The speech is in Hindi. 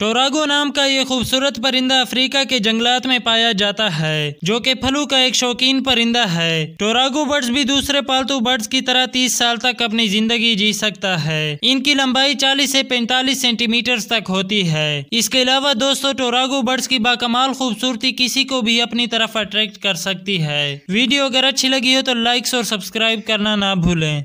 टोरागो नाम का ये खूबसूरत परिंदा अफ्रीका के जंगलात में पाया जाता है जो कि फलू का एक शौकीन परिंदा है टोरागो बर्ड्स भी दूसरे पालतू बर्ड्स की तरह 30 साल तक अपनी जिंदगी जी सकता है इनकी लंबाई 40 से 45 सेंटीमीटर तक होती है इसके अलावा दोस्तों टोरागो बर्ड्स की बाकमाल खूबसूरती किसी को भी अपनी तरफ अट्रैक्ट कर सकती है वीडियो अगर अच्छी लगी हो तो लाइक्स और सब्सक्राइब करना ना भूलें